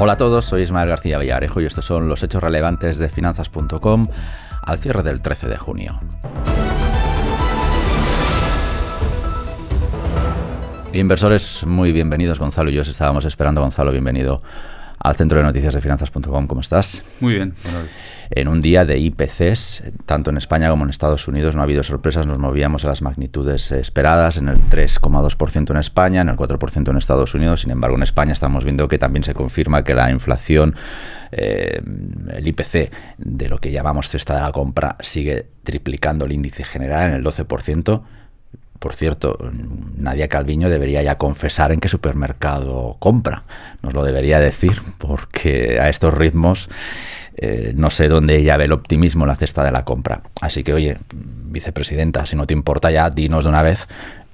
Hola a todos, soy Ismael García Villarejo y estos son los hechos relevantes de finanzas.com al cierre del 13 de junio. Inversores, muy bienvenidos Gonzalo y yo os estábamos esperando. Gonzalo, bienvenido al centro de noticias de finanzas.com. ¿Cómo estás? Muy bien. En un día de IPCs, tanto en España como en Estados Unidos, no ha habido sorpresas, nos movíamos a las magnitudes esperadas, en el 3,2% en España, en el 4% en Estados Unidos, sin embargo en España estamos viendo que también se confirma que la inflación, eh, el IPC de lo que llamamos cesta de la compra, sigue triplicando el índice general en el 12%. Por cierto, Nadia Calviño debería ya confesar en qué supermercado compra. Nos lo debería decir, porque a estos ritmos eh, no sé dónde ella ve el optimismo en la cesta de la compra. Así que, oye, vicepresidenta, si no te importa ya, dinos de una vez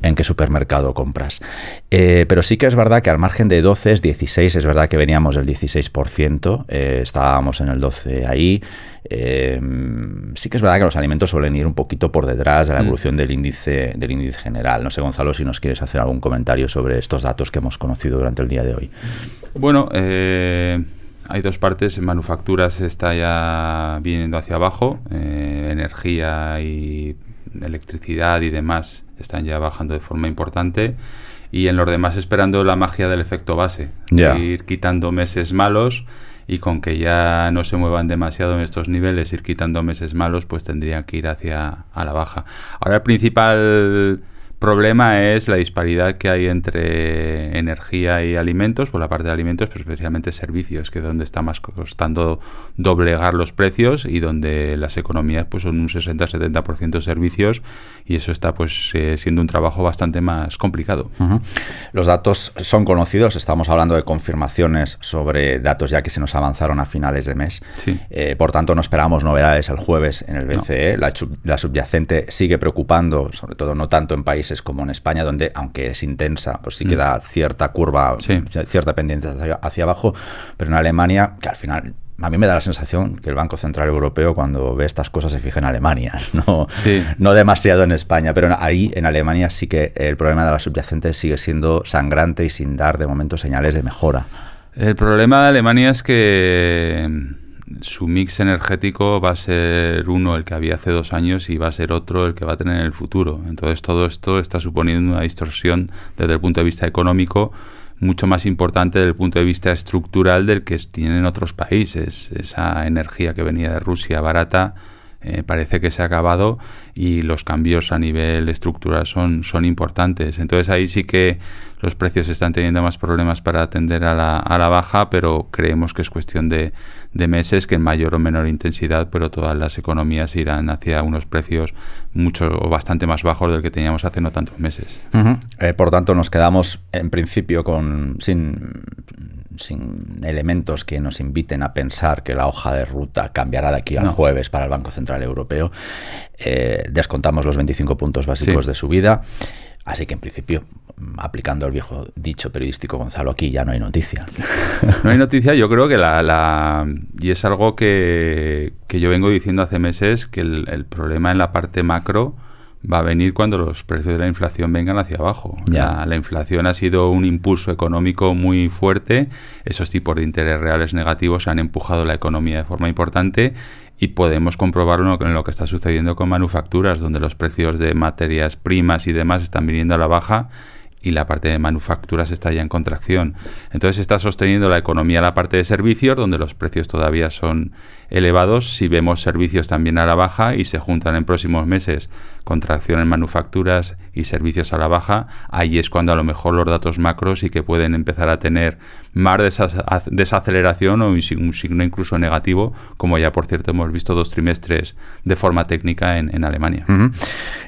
en qué supermercado compras. Eh, pero sí que es verdad que al margen de 12 es 16, es verdad que veníamos del 16%, eh, estábamos en el 12 ahí. Eh, sí que es verdad que los alimentos suelen ir un poquito por detrás de la mm. evolución del índice del índice general. No sé, Gonzalo, si nos quieres hacer algún comentario sobre estos datos que hemos conocido durante el día de hoy. Bueno, hay dos partes. Manufacturas está ya viniendo hacia abajo, energía y electricidad y demás están ya bajando de forma importante y en los demás esperando la magia del efecto base, ir quitando meses malos y con que ya no se muevan demasiado en estos niveles, ir quitando meses malos, pues tendrían que ir hacia a la baja. Ahora el principal problema es la disparidad que hay entre energía y alimentos, por la parte de alimentos, pero especialmente servicios, que es donde está más costando doblegar los precios y donde las economías pues, son un 60-70% servicios y eso está pues eh, siendo un trabajo bastante más complicado. Los datos son conocidos, estamos hablando de confirmaciones sobre datos ya que se nos avanzaron a finales de mes. Eh, por tanto, no esperamos novedades el jueves en el BCE. la subyacente sigue preocupando, sobre todo no tanto en países como en España, donde, aunque es intensa, pues sí queda mm. cierta curva, cierta pendiente hacia, abajo, pero en Alemania, que al final a mí me da la sensación que el Banco Central Europeo cuando ve estas cosas se fija en Alemania, no, no demasiado en España, pero ahí en Alemania sí que el problema de la subyacente sigue siendo sangrante y sin dar de momento señales de mejora. El problema de Alemania es que su mix energético va a ser uno el que había hace dos años y va a ser otro el que va a tener en el futuro. Entonces todo esto está suponiendo una distorsión desde el punto de vista económico mucho más importante desde el punto de vista estructural del que tienen otros países. Esa energía que venía de Rusia barata eh, parece que se ha acabado y los cambios a nivel estructural son, son importantes. Entonces ahí sí que los precios están teniendo más problemas para atender a la, a la baja, pero creemos que es cuestión de, meses, que en mayor o menor intensidad, pero todas las economías irán hacia unos precios mucho o bastante más bajos del que teníamos hace no tantos meses. Eh, por tanto, nos quedamos en principio con sin sin elementos que nos inviten a pensar que la hoja de ruta cambiará de aquí al jueves para el Banco Central Europeo. Eh, descontamos los 25 puntos básicos de subida. Así que en principio, aplicando el viejo dicho periodístico Gonzalo, aquí ya no hay noticia. No hay noticia, yo creo que la... y es algo que, que, yo vengo diciendo hace meses, que el, el problema en la parte macro va a venir cuando los precios de la inflación vengan hacia abajo. ...ya La, inflación ha sido un impulso económico muy fuerte, esos tipos de interés reales negativos han empujado la economía de forma importante y podemos comprobarlo en lo que está sucediendo con manufacturas, donde los precios de materias primas y demás están viniendo a la baja y la parte de manufacturas está ya en contracción. Entonces está sosteniendo la economía la parte de servicios, donde los precios todavía son elevados. Si vemos servicios también a la baja y se juntan en próximos meses contracción en manufacturas y servicios a la baja, ahí es cuando a lo mejor los datos macros sí que pueden empezar a tener más desaceleración o un signo incluso negativo, como ya por cierto hemos visto dos trimestres de forma técnica en, Alemania.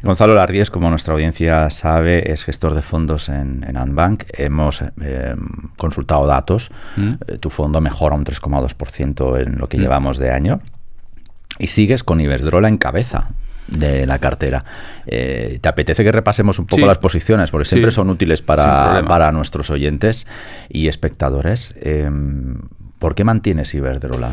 Gonzalo Larries, como nuestra audiencia sabe, es gestor de fondos en, en Hemos em, consultado datos. Mm. Eh, tu fondo mejora un 3,2% en lo que mm. llevamos de año. Y sigues con Iberdrola en cabeza de la cartera. Eh, ¿Te apetece que repasemos un poco las posiciones? Porque siempre son útiles para, nuestros oyentes y espectadores. Em, ¿Por qué mantienes Iberdrola?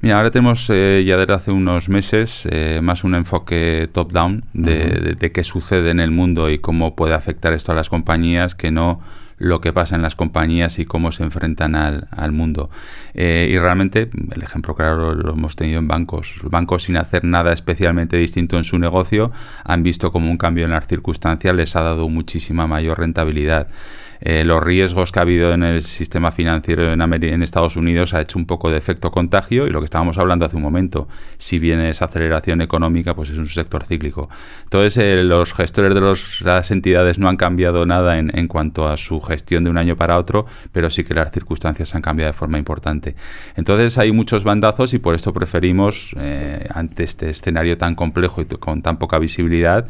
Mira, ahora tenemos eh, ya desde hace unos meses eh, más un enfoque top-down de, qué sucede en el mundo y cómo puede afectar esto a las compañías que no lo que pasa en las compañías y cómo se enfrentan al, mundo. Eh, y realmente, el ejemplo claro lo hemos tenido en bancos. Los bancos sin hacer nada especialmente distinto en su negocio han visto como un cambio en las circunstancias les ha dado muchísima mayor rentabilidad. Eh, los riesgos que ha habido en el sistema financiero en, en Estados Unidos ha hecho un poco de efecto contagio y lo que estábamos hablando hace un momento, si viene esa aceleración económica, pues es un sector cíclico. Entonces, eh, los gestores de las entidades no han cambiado nada en, cuanto a su gestión de un año para otro, pero sí que las circunstancias han cambiado de forma importante. Entonces, hay muchos bandazos y por esto preferimos, eh, ante este escenario tan complejo y con tan poca visibilidad,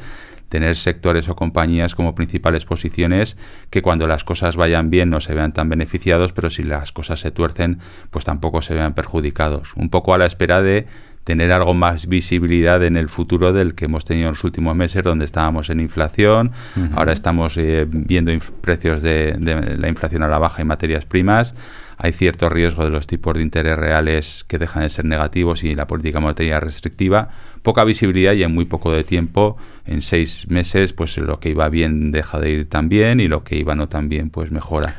tener sectores o compañías como principales posiciones que cuando las cosas vayan bien no se vean tan beneficiados, pero si las cosas se tuercen, pues tampoco se vean perjudicados. Un poco a la espera de tener algo más visibilidad en el futuro del que hemos tenido en los últimos meses, donde estábamos en inflación, ahora estamos eh, viendo precios de, la inflación a la baja en materias primas, hay cierto riesgo de los tipos de interés reales que dejan de ser negativos y la política monetaria restrictiva, poca visibilidad y en muy poco de tiempo, en seis meses, pues lo que iba bien deja de ir tan bien y lo que iba no tan bien, pues mejora.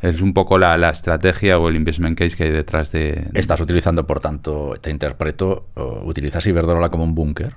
Es un poco la, estrategia o el investment case que hay detrás de... Estás utilizando, por tanto, te interpreto, utilizas Iberdrola como un búnker.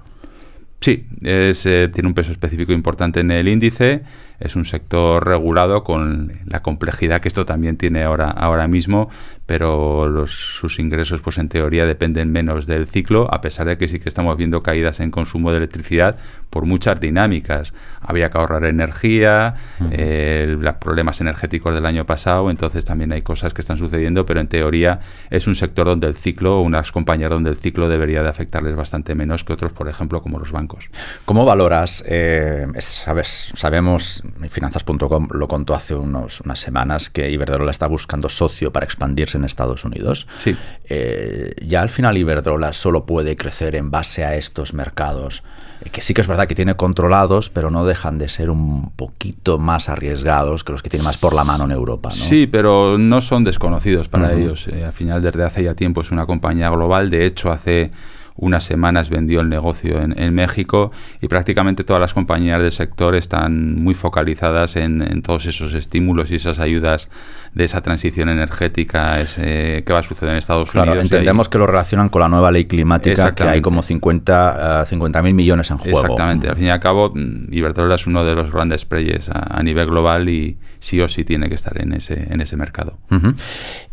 Sí, eh, tiene un peso específico importante en el índice es un sector regulado con la complejidad que esto también tiene ahora, ahora mismo, pero sus ingresos pues en teoría dependen menos del ciclo, a pesar de que sí que estamos viendo caídas en consumo de electricidad por muchas dinámicas. Había que ahorrar energía, los problemas energéticos del año pasado, entonces también hay cosas que están sucediendo, pero en teoría es un sector donde el ciclo, unas compañías donde el ciclo debería de afectarles bastante menos que otros, por ejemplo, como los bancos. ¿Cómo valoras? Eh, sabes, sabemos Finanzas.com lo contó hace unos, unas semanas que Iberdrola está buscando socio para expandirse en Estados Unidos. Sí. Eh, ya al final Iberdrola solo puede crecer en base a estos mercados, eh, que sí que es verdad que tiene controlados, pero no dejan de ser un poquito más arriesgados que los que tiene más por la mano en Europa. Sí, pero no son desconocidos para ellos. Eh, al final desde hace ya tiempo es una compañía global. De hecho, hace unas semanas vendió el negocio en, México y prácticamente todas las compañías del sector están muy focalizadas en, todos esos estímulos y esas ayudas de esa transición energética ese, que va a suceder en Estados claro, Unidos. Entendemos que lo relacionan con la nueva ley climática, que hay como 50 uh, ah, mil millones en juego. Exactamente, al fin y al cabo, mm, Iberdrola es uno de los grandes players a nivel global y, sí o sí tiene que estar en ese, en ese mercado.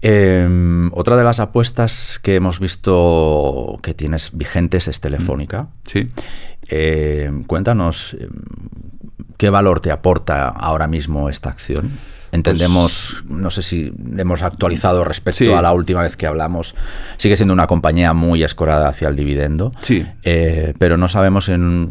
Em, otra de las apuestas que hemos visto que tienes vigentes es Telefónica. Mm, sí. Em, cuéntanos em, qué valor te aporta ahora mismo esta acción. Entendemos, pues- no sé si hemos actualizado respecto a la última vez que hablamos, sigue siendo una compañía muy escorada hacia el dividendo, sí. Eh, pero no sabemos, en,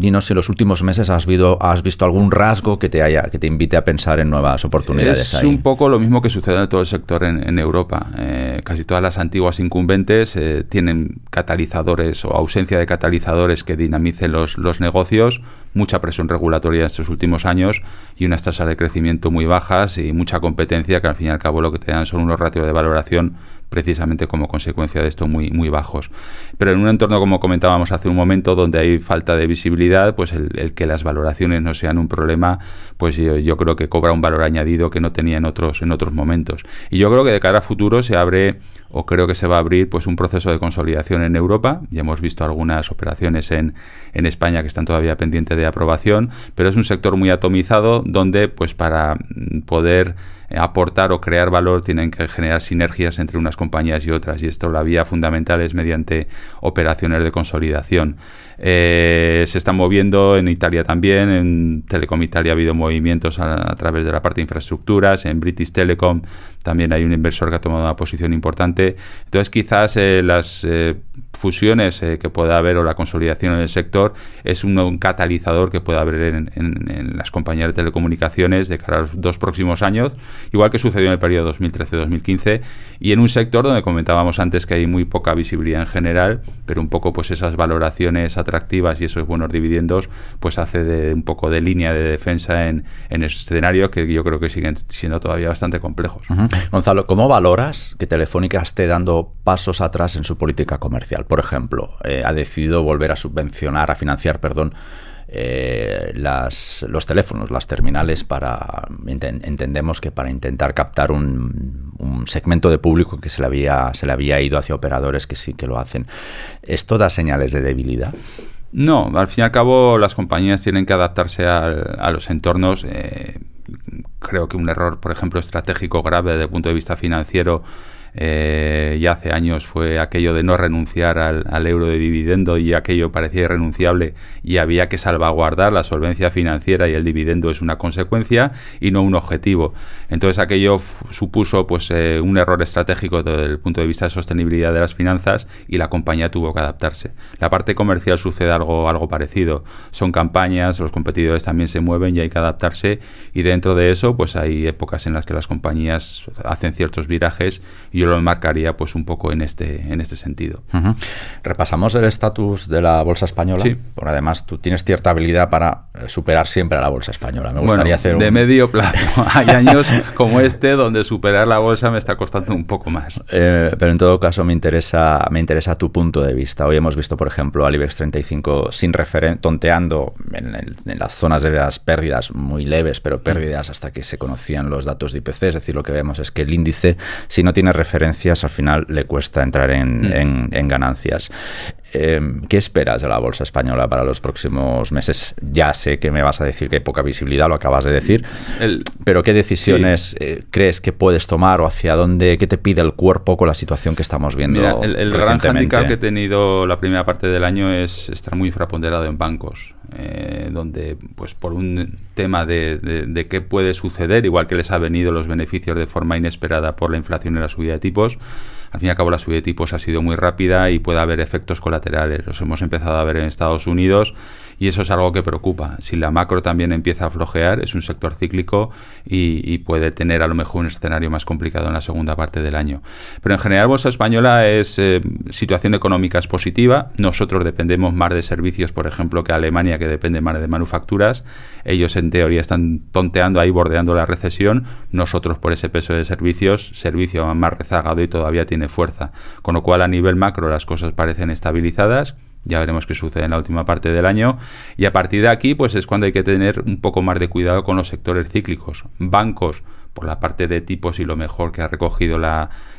dinos si en los últimos meses has, visto algún rasgo que te, haya, que te invite a pensar en nuevas oportunidades. Es un poco lo mismo que sucede en todo el sector en, Europa. Eh, casi todas las antiguas incumbentes eh, tienen catalizadores o ausencia de catalizadores que dinamicen los negocios mucha presión regulatoria en estos últimos años y unas tasas de crecimiento muy bajas y mucha competencia que al fin y al cabo lo que te dan son unos ratios de valoración precisamente como consecuencia de esto muy, muy bajos. Pero en un entorno, como comentábamos hace un momento, donde hay falta de visibilidad, pues el, que las valoraciones no sean un problema, pues yo, creo que cobra un valor añadido que no tenía en otros, en otros momentos. Y yo creo que de cara a futuro se abre, o creo que se va a abrir, pues un proceso de consolidación en Europa. Ya hemos visto algunas operaciones en, en España que están todavía pendientes de aprobación, pero es un sector muy atomizado donde, pues para mm, poder eh, aportar o crear valor, tienen que generar sinergias entre unas compañías y otras. Y esto la vía fundamental es mediante operaciones de consolidación. Eh, se están moviendo en Italia también, en Telecom Italia ha habido movimientos a, través de la parte de infraestructuras, en British Telecom también hay un inversor que ha tomado una posición importante. Entonces quizás eh, las eh, fusiones que pueda haber o la consolidación en el sector es un, catalizador que pueda haber en, las compañías de telecomunicaciones de cara a los dos próximos años, igual que sucedió en el periodo 2013-2015 y en un sector donde comentábamos antes que hay muy poca visibilidad en general, pero un poco pues esas valoraciones atractivas y esos buenos dividendos, pues hace de, un poco de línea de defensa en, en escenarios que yo creo que siguen siendo todavía bastante complejos. Gonzalo, ¿cómo valoras que Telefónica esté dando pasos atrás en su política comercial? Por ejemplo, eh, ha decidido volver a subvencionar, a financiar, perdón, eh, las, los teléfonos, las terminales, para entendemos que para intentar captar un, segmento de público que se le, había, se le había ido hacia operadores que sí que lo hacen. ¿Esto da señales de debilidad? No, al fin y al cabo las compañías tienen que adaptarse a los entornos. Eh, creo que un error, por ejemplo, estratégico grave desde el punto de vista financiero eh, ya hace años fue aquello de no renunciar al, euro de dividendo y aquello parecía irrenunciable y había que salvaguardar la solvencia financiera y el dividendo es una consecuencia y no un objetivo. Entonces aquello supuso pues eh, un error estratégico desde el punto de vista de sostenibilidad de las finanzas y la compañía tuvo que adaptarse. La parte comercial sucede algo, algo parecido. Son campañas, los competidores también se mueven y hay que adaptarse y dentro de eso pues hay épocas en las que las compañías hacen ciertos virajes y lo marcaría pues un poco en este, en este sentido. Repasamos el estatus de la bolsa española. Sí. Porque además, tú tienes cierta habilidad para eh, superar siempre a la bolsa española. Me gustaría hacer un... De medio plazo. Hay años como este donde superar la bolsa me está costando un poco más. Eh, pero en todo caso, me interesa, me interesa tu punto de vista. Hoy hemos visto, por ejemplo, al IBEX 35 sin referente tonteando en, en las zonas de las pérdidas muy leves, pero pérdidas hasta que se conocían los datos de IPC. Es decir, lo que vemos es que el índice, si no tiene referencia, al final le cuesta entrar en, mm. en ganancias. Em, ¿qué esperas de la bolsa española para los próximos meses? Ya sé que me vas a decir que hay poca visibilidad, lo acabas de decir, pero ¿qué decisiones eh, crees que puedes tomar o hacia dónde, qué te pide el cuerpo con la situación que estamos viendo? el, el gran handicap que he tenido la primera parte del año es estar muy infraponderado en bancos, eh, donde pues por un tema de, de qué puede suceder, igual que les ha venido los beneficios de forma inesperada por la inflación y la subida de tipos, al fin y al cabo la subida de tipos ha sido muy rápida y puede haber efectos colaterales. Los hemos empezado a ver en Estados Unidos y eso es algo que preocupa. Si la macro también empieza a flojear, es un sector cíclico y, puede tener a lo mejor un escenario más complicado en la segunda parte del año. Pero en general, Bolsa Española es eh, situación económica es positiva. Nosotros dependemos más de servicios, por ejemplo, que Alemania, que depende más de manufacturas. Ellos en teoría están tonteando ahí, bordeando la recesión. Nosotros por ese peso de servicios, servicio más rezagado y todavía tiene fuerza. Con lo cual a nivel macro las cosas parecen estabilizadas. Ya veremos qué sucede en la última parte del año. Y a partir de aquí, pues es cuando hay que tener un poco más de cuidado con los sectores cíclicos. Bancos, por la parte de tipos y lo mejor que ha recogido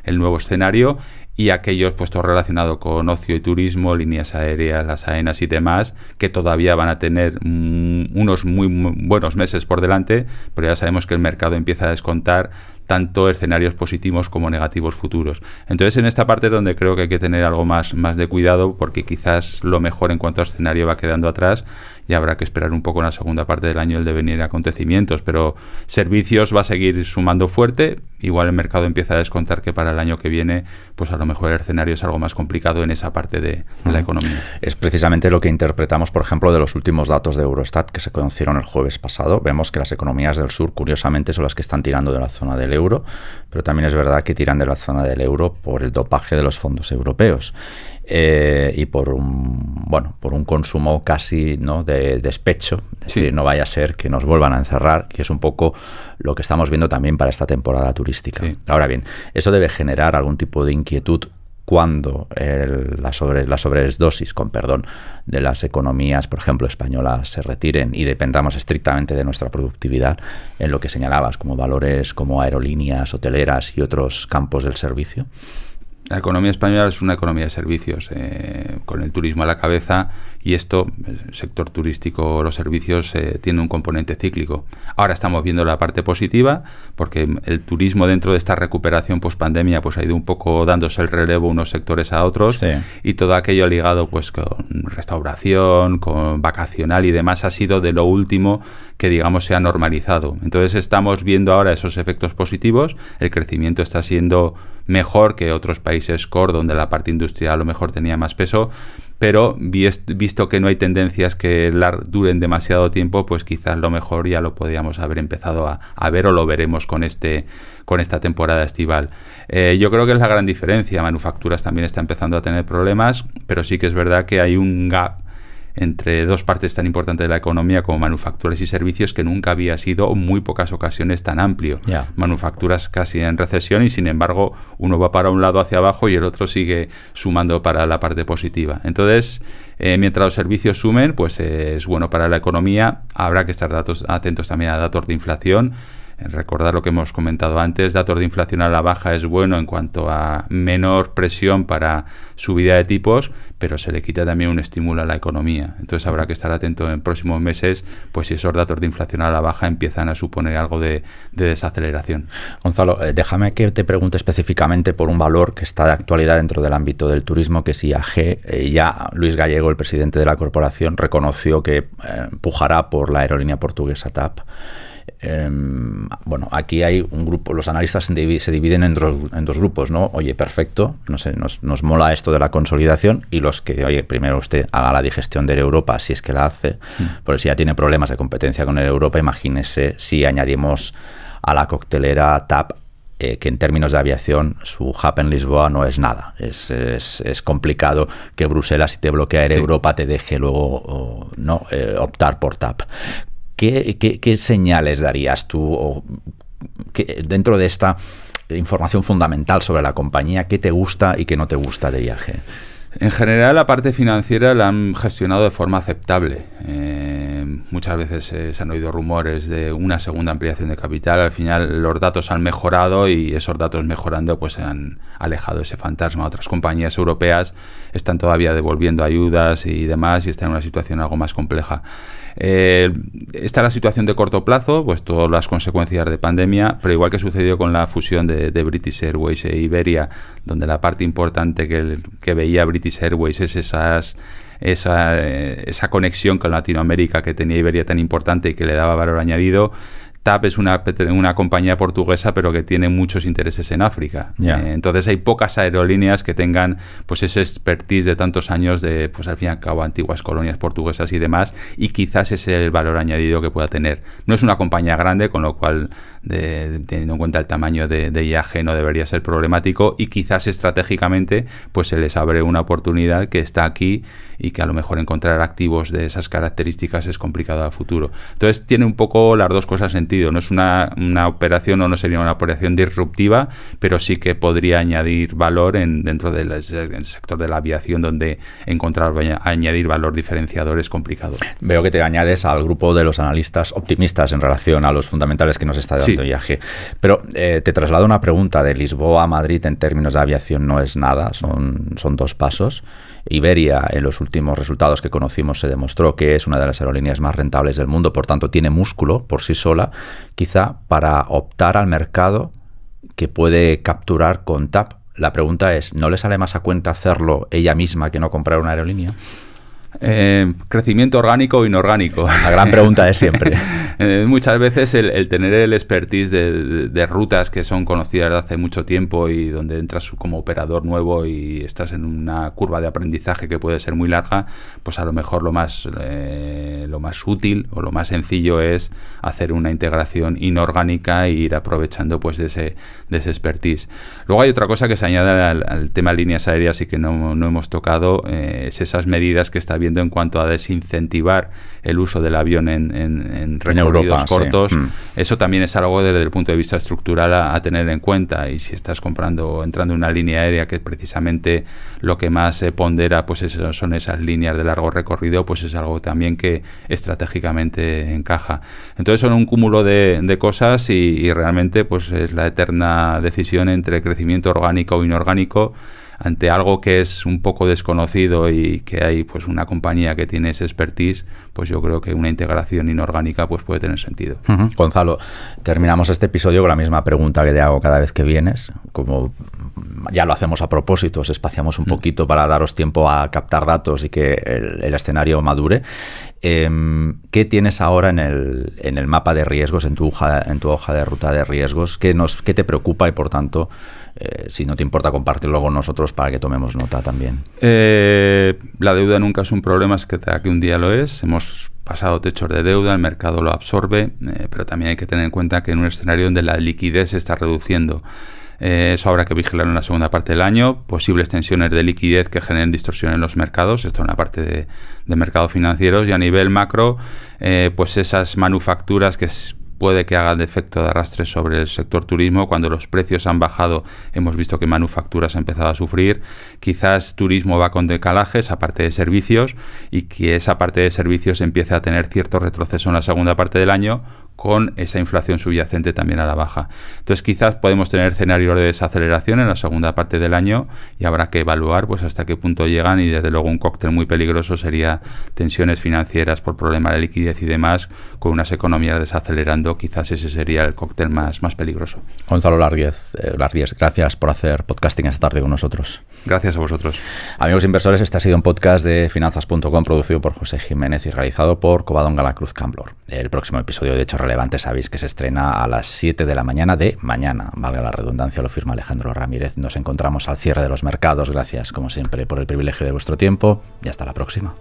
el nuevo escenario. Y aquellos puestos relacionados con ocio y turismo, líneas aéreas, las aenas y demás, que todavía van a tener mm, unos muy buenos meses por delante, pero ya sabemos que el mercado empieza a descontar tanto escenarios positivos como negativos futuros. Entonces en esta parte es donde creo que hay que tener algo más, más de cuidado porque quizás lo mejor en cuanto a escenario va quedando atrás y habrá que esperar un poco en la segunda parte del año el devenir acontecimientos, pero servicios va a seguir sumando fuerte, igual el mercado empieza a descontar que para el año que viene, pues a lo mejor el escenario es algo más complicado en esa parte de, la economía. Es precisamente lo que interpretamos, por ejemplo, de los últimos datos de Eurostat que se conocieron el jueves pasado. Vemos que las economías del sur, curiosamente, son las que están tirando de la zona del euro, pero también es verdad que tiran de la zona del euro por el dopaje de los fondos europeos. Eh, y por un bueno por un consumo casi de despecho es decir no vaya a ser que nos vuelvan a encerrar que es un poco lo que estamos viendo también para esta temporada turística Ahora bien, eso debe generar algún tipo de inquietud cuando las sobre, sobredosis, con perdón, de las economías, por ejemplo, españolas se retiren y dependamos estrictamente de nuestra productividad en lo que señalabas, como valores como aerolíneas, hoteleras y otros campos del servicio? La economía española es una economía de servicios, eh, con el turismo a la cabeza y esto, el sector turístico, los servicios, eh, tiene un componente cíclico. Ahora estamos viendo la parte positiva, porque el turismo dentro de esta recuperación post-pandemia pues, ha ido un poco dándose el relevo unos sectores a otros y todo aquello ligado pues, con restauración, con vacacional y demás ha sido de lo último que digamos se ha normalizado. Entonces estamos viendo ahora esos efectos positivos, el crecimiento está siendo mejor que otros países core donde la parte industrial a lo mejor tenía más peso pero visto que no hay tendencias que duren demasiado tiempo, pues quizás lo mejor ya lo podríamos haber empezado a, ver o lo veremos con, este, con esta temporada estival. Eh, yo creo que es la gran diferencia. Manufacturas también está empezando a tener problemas, pero sí que es verdad que hay un gap entre dos partes tan importantes de la economía como manufacturas y servicios que nunca había sido en muy pocas ocasiones tan amplio. Manufacturas casi en recesión y sin embargo uno va para un lado hacia abajo y el otro sigue sumando para la parte positiva. Entonces, eh, mientras los servicios sumen, pues eh, es bueno para la economía. Habrá que estar datos, atentos también a datos de inflación. Recordar lo que hemos comentado antes, datos de inflación a la baja es bueno en cuanto a menor presión para subida de tipos, pero se le quita también un estímulo a la economía. Entonces habrá que estar atento en próximos meses, pues si esos datos de inflación a la baja empiezan a suponer algo de, desaceleración. Gonzalo, eh, déjame que te pregunte específicamente por un valor que está de actualidad dentro del ámbito del turismo, que es IAG. Eh, ya Luis Gallego, el presidente de la corporación, reconoció que eh, pujará por la aerolínea portuguesa TAP. Em, bueno, aquí hay un grupo, los analistas se dividen en dos, grupos, ¿no? Oye, perfecto, no sé, nos, mola esto de la consolidación y los que, oye, primero usted haga la digestión de Europa, si es que la hace, mm. Por si ya tiene problemas de competencia con el Europa, imagínese si añadimos a la coctelera TAP eh, que en términos de aviación su hub en Lisboa no es nada. Es, complicado que Bruselas, si te bloquea Europa, te deje luego no eh, optar por TAP. ¿Qué, señales darías tú dentro de esta información fundamental sobre la compañía? ¿Qué te gusta y qué no te gusta de viaje? En general, la parte financiera la han gestionado de forma aceptable. Eh, muchas veces eh, se han oído rumores de una segunda ampliación de capital. Al final, los datos han mejorado y esos datos mejorando pues han alejado ese fantasma. Otras compañías europeas están todavía devolviendo ayudas y demás y están en una situación algo más compleja. Eh, está la situación de corto plazo, pues todas las consecuencias de pandemia, pero igual que sucedió con la fusión de, British Airways e Iberia, donde la parte importante que, que veía British Airways, es esas, eh, esa, conexión con Latinoamérica que tenía Iberia tan importante y que le daba valor añadido. TAP es una, compañía portuguesa, pero que tiene muchos intereses en África. Eh, entonces hay pocas aerolíneas que tengan pues ese expertise de tantos años de, pues al fin y al cabo, antiguas colonias portuguesas y demás, y quizás ese es el valor añadido que pueda tener. No es una compañía grande, con lo cual de, teniendo en cuenta el tamaño de, de, IAG, no debería ser problemático y quizás estratégicamente pues se les abre una oportunidad que está aquí y que a lo mejor encontrar activos de esas características es complicado a futuro. Entonces tiene un poco las dos cosas sentido, no es una, operación o no sería una operación disruptiva, pero sí que podría añadir valor en, dentro del sector de la aviación donde encontrar añadir valor diferenciador es complicado. Veo que te añades al grupo de los analistas optimistas en relación a los fundamentales que nos está dando. Pero eh, te traslado una pregunta. De Lisboa a Madrid en términos de aviación no es nada, son, son dos pasos. Iberia, en los últimos resultados que conocimos, se demostró que es una de las aerolíneas más rentables del mundo, por tanto tiene músculo por sí sola, quizá para optar al mercado que puede capturar con TAP. La pregunta es, ¿no le sale más a cuenta hacerlo ella misma que no comprar una aerolínea? Em, crecimiento orgánico o inorgánico. La gran pregunta de siempre. Eh, muchas veces el, tener el expertise de, rutas que son conocidas desde hace mucho tiempo y donde entras como operador nuevo y estás en una curva de aprendizaje que puede ser muy larga, pues a lo mejor lo más, eh, lo más útil o lo más sencillo es hacer una integración inorgánica e ir aprovechando pues de ese, expertise. Luego hay otra cosa que se añade al, tema líneas aéreas y que no, no hemos tocado, eh, es esas medidas que está bien en cuanto a desincentivar el uso del avión en, en, en recorridos cortos. Mm. Eso también es algo desde el punto de vista estructural a, tener en cuenta. Y si estás comprando entrando en una línea aérea que precisamente lo que más se pondera pues son esas líneas de largo recorrido, pues es algo también que estratégicamente encaja. Entonces son un cúmulo de, cosas y, y realmente pues es la eterna decisión entre crecimiento orgánico o e inorgánico ante algo que es un poco desconocido y que hay pues una compañía que tiene ese expertise, pues yo creo que una integración inorgánica pues puede tener sentido. Gonzalo, terminamos este episodio con la misma pregunta que te hago cada vez que vienes, como ya lo hacemos a propósito, os espaciamos un mm. poquito para daros tiempo a captar datos y que el, escenario madure. Em, ¿Qué tienes ahora en el, en el, mapa de riesgos, en tu, hoja, en tu hoja de ruta de riesgos? ¿Qué, nos, qué te preocupa y por tanto, eh, si no te importa compartirlo con nosotros para que tomemos nota también? Eh, la deuda nunca es un problema, es que, que un día lo es. Hemos pasado techos de deuda, el mercado lo absorbe, eh, pero también hay que tener en cuenta que en un escenario donde la liquidez se está reduciendo, eh, eso habrá que vigilar en la segunda parte del año. Posibles tensiones de liquidez que generen distorsión en los mercados. Esto en la parte de, mercados financieros. Y a nivel macro, eh, pues esas manufacturas que puede que hagan efecto de arrastre sobre el sector turismo. Cuando los precios han bajado, hemos visto que manufacturas ha empezado a sufrir. Quizás turismo va con decalajes, aparte de servicios, y que esa parte de servicios empiece a tener cierto retroceso en la segunda parte del año, con esa inflación subyacente también a la baja. Entonces quizás podemos tener escenarios de desaceleración en la segunda parte del año y habrá que evaluar pues hasta qué punto llegan y desde luego un cóctel muy peligroso sería tensiones financieras por problemas de liquidez y demás con unas economías desacelerando, quizás ese sería el cóctel más, más peligroso. Gonzalo Larguez, eh, gracias por hacer podcasting esta tarde con nosotros. Gracias a vosotros. Amigos inversores, este ha sido un podcast de finanzas.com producido por José Jiménez y realizado por Cobadón Galacruz Camblor. El próximo episodio de hecho relevante sabéis que se estrena a las 7 de la mañana de mañana. Valga la redundancia, lo firma Alejandro Ramírez. Nos encontramos al cierre de los mercados. Gracias, como siempre, por el privilegio de vuestro tiempo y hasta la próxima.